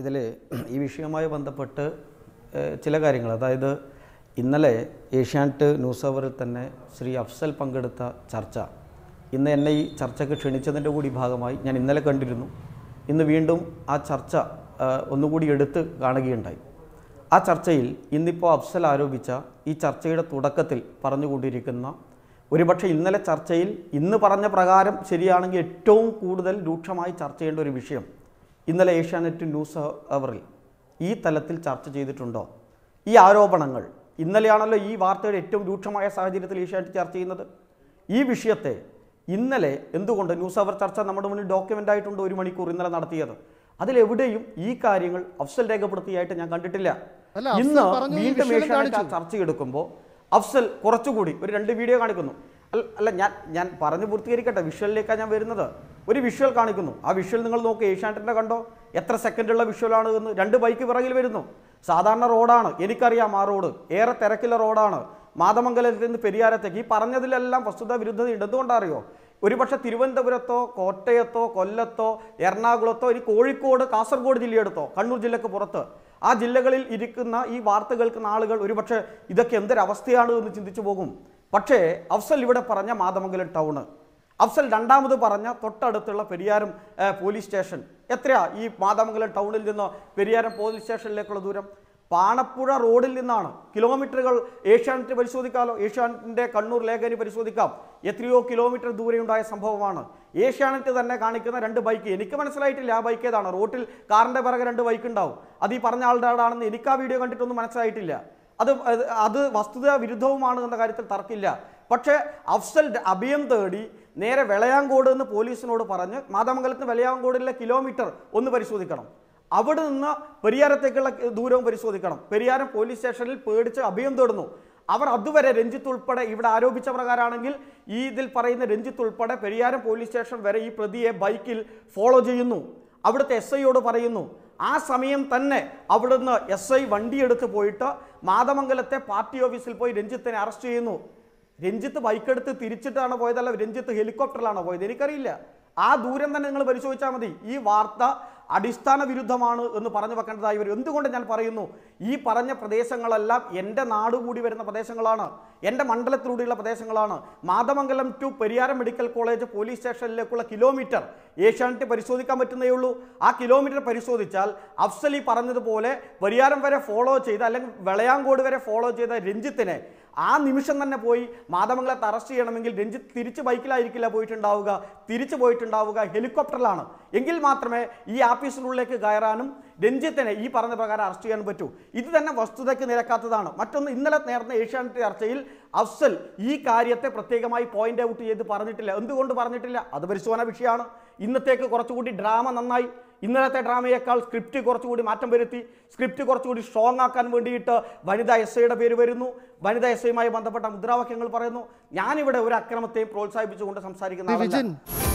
ഇതിൽ ഈ വിഷയവുമായി ബന്ധപ്പെട്ട് ചില കാര്യങ്ങൾ അതായത് ഇന്നലെ ഏഷ്യാനെറ്റ് ന്യൂസ് അവറിൽ തന്നെ ശ്രീ അഫ്സൽ പങ്കെടുത്ത ചർച്ച ഇന്ന് എന്നെ ഈ ചർച്ചയ്ക്ക് ക്ഷണിച്ചതിൻ്റെ കൂടി ഭാഗമായി ഞാൻ ഇന്നലെ കണ്ടിരുന്നു ഇന്ന് വീണ്ടും ആ ചർച്ച ഒന്നുകൂടി എടുത്ത് കാണുകയുണ്ടായി ആ ചർച്ചയിൽ ഇന്നിപ്പോൾ അഫ്സൽ ആരോപിച്ച ഈ ചർച്ചയുടെ തുടക്കത്തിൽ പറഞ്ഞുകൊണ്ടിരിക്കുന്ന ഒരുപക്ഷെ ഇന്നലെ ചർച്ചയിൽ ഇന്ന് പറഞ്ഞ പ്രകാരം ശരിയാണെങ്കിൽ ഏറ്റവും കൂടുതൽ രൂക്ഷമായി ചർച്ച ചെയ്യേണ്ട ഒരു വിഷയം ഇന്നലെ ഏഷ്യാനെറ്റ് ന്യൂസ് അവറിൽ ഈ തലത്തിൽ ചർച്ച ചെയ്തിട്ടുണ്ടോ ഈ ആരോപണങ്ങൾ ഇന്നലെയാണല്ലോ ഈ വാർത്തയുടെ ഏറ്റവും രൂക്ഷമായ സാഹചര്യത്തിൽ ഏഷ്യാനെറ്റ് ചർച്ച ചെയ്യുന്നത് ഈ വിഷയത്തെ ഇന്നലെ എന്തുകൊണ്ട് ന്യൂസ് അവർ ചർച്ച നമ്മുടെ മുന്നിൽ ഡോക്യുമെൻ്റ് ആയിട്ടുണ്ട് ഒരു മണിക്കൂർ ഇന്നലെ നടത്തിയത് അതിലെവിടെയും ഈ കാര്യങ്ങൾ അഫ്സൽ രേഖപ്പെടുത്തിയായിട്ട് ഞാൻ കണ്ടിട്ടില്ല ഇന്ന് വീണ്ടും ഏഷ്യാനെറ്റ് ചർച്ചയെടുക്കുമ്പോൾ അഫ്സൽ കുറച്ചുകൂടി ഒരു രണ്ട് വീഡിയോ കാണിക്കുന്നു അല്ല ഞാൻ ഞാൻ പറഞ്ഞു പൂർത്തീകരിക്കട്ടെ വിഷ്വലിലേക്കാണ് ഞാൻ വരുന്നത് ഒരു വിഷ്വൽ കാണിക്കുന്നു ആ വിഷ്വൽ നിങ്ങൾ നോക്ക് ഏഷ്യാനെറ്റിൻ്റെ കണ്ടോ എത്ര സെക്കൻഡുള്ള വിഷ്വലാണ് എന്ന് രണ്ട് ബൈക്ക് പിറകിൽ വരുന്നു സാധാരണ റോഡാണ് എനിക്കറിയാം ആ റോഡ് ഏറെ തിരക്കിലെ റോഡാണ് മാതമംഗലത്തിൽ നിന്ന് പെരിയാരത്തേക്ക് ഈ പറഞ്ഞതിലെല്ലാം വസ്തുത വിരുദ്ധതയുണ്ട് അറിയോ ഒരുപക്ഷെ തിരുവനന്തപുരത്തോ കോട്ടയത്തോ കൊല്ലത്തോ എറണാകുളത്തോ ഇനി കോഴിക്കോട് കാസർഗോഡ് ജില്ലയെടുത്തോ കണ്ണൂർ ജില്ലക്ക് പുറത്ത് ആ ജില്ലകളിൽ ഇരിക്കുന്ന ഈ വാർത്ത കേൾക്കുന്ന ആളുകൾ ഒരുപക്ഷെ ഇതൊക്കെ എന്തൊരവസ്ഥയാണ് എന്ന് ചിന്തിച്ചു പോകും പക്ഷേ അഫ്സൽ ഇവിടെ പറഞ്ഞ മാതമംഗലം ടൗണ് അഫ്സൽ രണ്ടാമത് പറഞ്ഞ തൊട്ടടുത്തുള്ള പെരിയാരം പോലീസ് സ്റ്റേഷൻ എത്രയാ ഈ മാതമംഗലം ടൗണിൽ നിന്ന് പെരിയാരം പോലീസ് സ്റ്റേഷനിലേക്കുള്ള ദൂരം പാണപ്പുഴ റോഡിൽ നിന്നാണ് കിലോമീറ്ററുകൾ ഏഷ്യാനെറ്റ് പരിശോധിക്കാമല്ലോ ഏഷ്യാനെറ്റിൻ്റെ കണ്ണൂർ ലേഖനി പരിശോധിക്കാം എത്രയോ കിലോമീറ്റർ ദൂരെയുണ്ടായ സംഭവമാണ് ഏഷ്യാനെറ്റ് തന്നെ കാണിക്കുന്ന രണ്ട് ബൈക്ക് എനിക്ക് മനസ്സിലായിട്ടില്ല ആ ബൈക്ക് ഏതാണ് റോട്ടിൽ കാറിൻ്റെ പിറകെ രണ്ട് ബൈക്ക് ഉണ്ടാവും അത് ഈ പറഞ്ഞ ആളുടെ ആളാണെന്ന് എനിക്ക് ആ വീഡിയോ കണ്ടിട്ടൊന്നും മനസ്സിലായിട്ടില്ല അത് അത് വസ്തുതാ വിരുദ്ധവുമാണ് എന്ന കാര്യത്തിൽ തർക്കില്ല പക്ഷേ അഫ്സൽ അഭയം തേടി നേരെ വെളയാങ്കോട് എന്ന് പോലീസിനോട് പറഞ്ഞ് മാതാമംഗലത്തിന് വെളയാങ്കോടിലെ കിലോമീറ്റർ ഒന്ന് പരിശോധിക്കണം അവിടെ നിന്ന് പെരിയാരത്തേക്കുള്ള ദൂരവും പരിശോധിക്കണം പെരിയാരം പോലീസ് സ്റ്റേഷനിൽ പേടിച്ച് അഭയം തേടുന്നു അവർ അതുവരെ രഞ്ജിത്ത് ഉൾപ്പെടെ ഇവിടെ ആരോപിച്ച പ്രകാരമാണെങ്കിൽ ഈ ഇതിൽ പറയുന്ന രഞ്ജിത്ത് ഉൾപ്പെടെ പെരിയാരം പോലീസ് സ്റ്റേഷൻ വരെ ഈ പ്രതിയെ ബൈക്കിൽ ഫോളോ ചെയ്യുന്നു അവിടുത്തെ എസ് ഐയോട് പറയുന്നു ആ സമയം തന്നെ അവിടുന്ന് എസ് ഐ വണ്ടിയെടുത്ത് പോയിട്ട് മാതമംഗലത്തെ പാർട്ടി ഓഫീസിൽ പോയി രഞ്ജിത്തിനെ അറസ്റ്റ് ചെയ്യുന്നു രഞ്ജിത്ത് ബൈക്കെടുത്ത് തിരിച്ചിട്ടാണ് പോയതല്ല രഞ്ജിത്ത് ഹെലികോപ്റ്ററിലാണോ പോയത് എനിക്കറിയില്ല ആ ദൂരം തന്നെ നിങ്ങൾ പരിശോധിച്ചാൽ മതി ഈ വാർത്ത അടിസ്ഥാന വിരുദ്ധമാണ് എന്ന് പറഞ്ഞു വെക്കേണ്ടതായി വരും എന്തുകൊണ്ട് ഞാൻ പറയുന്നു ഈ പറഞ്ഞ പ്രദേശങ്ങളെല്ലാം എൻ്റെ നാട് കൂടി വരുന്ന പ്രദേശങ്ങളാണ് എൻ്റെ മണ്ഡലത്തിലൂടെയുള്ള പ്രദേശങ്ങളാണ് Mathamangalam to Pariyaram medical college police സ്റ്റേഷനിലേക്കുള്ള കിലോമീറ്റർ ഏഷ്യാനെറ്റ് പരിശോധിക്കാൻ പറ്റുന്നേ ഉള്ളൂ ആ കിലോമീറ്റർ പരിശോധിച്ചാൽ അഫ്സലി പറഞ്ഞതുപോലെ പെരിയാരം വരെ ഫോളോ ചെയ്ത അല്ലെങ്കിൽ വെളയാങ്കോട് വരെ ഫോളോ ചെയ്ത രഞ്ജിത്തിനെ ആ നിമിഷം തന്നെ പോയി മാതമംഗലത്ത് അറസ്റ്റ് ചെയ്യണമെങ്കിൽ രഞ്ജിത്ത് തിരിച്ച് ബൈക്കിലായിരിക്കില്ല പോയിട്ടുണ്ടാവുക തിരിച്ചു പോയിട്ടുണ്ടാവുക ഹെലികോപ്റ്ററിലാണ് എങ്കിൽ മാത്രമേ ഈ ആ ഓഫീസിനുള്ളിലേക്ക് കയറാനും രഞ്ജിത്തിനെ ഈ പറഞ്ഞ പ്രകാരം അറസ്റ്റ് ചെയ്യാൻ പറ്റൂ ഇത് തന്നെ വസ്തുതയ്ക്ക് നിരക്കാത്തതാണ് മറ്റൊന്ന് ഇന്നലെ നേർന്ന ഏഷ്യാനെറ്റ് ചർച്ചയിൽ അഫ്സൽ ഈ കാര്യത്തെ പ്രത്യേകമായി പോയിന്റ് ഔട്ട് ചെയ്ത് പറഞ്ഞിട്ടില്ല എന്തുകൊണ്ട് പറഞ്ഞിട്ടില്ല അത് പരിശോധന വിഷയമാണ് ഇന്നത്തേക്ക് കുറച്ചുകൂടി ഡ്രാമ നന്നായി ഇന്നലത്തെ ഡ്രാമയേക്കാൾ സ്ക്രിപ്റ്റ് കുറച്ചുകൂടി മാറ്റം വരുത്തി സ്ക്രിപ്റ്റ് കുറച്ചുകൂടി സ്ട്രോങ് ആക്കാൻ വേണ്ടിയിട്ട് വനിതാ എസ് ഐയുടെ പേര് വരുന്നു വനിതാ എസ് ഐയുമായി ബന്ധപ്പെട്ട മുദ്രാവാക്യങ്ങൾ പറയുന്നു ഞാനിവിടെ ഒരു അക്രമത്തെയും പ്രോത്സാഹിപ്പിച്ചുകൊണ്ട് സംസാരിക്കുന്ന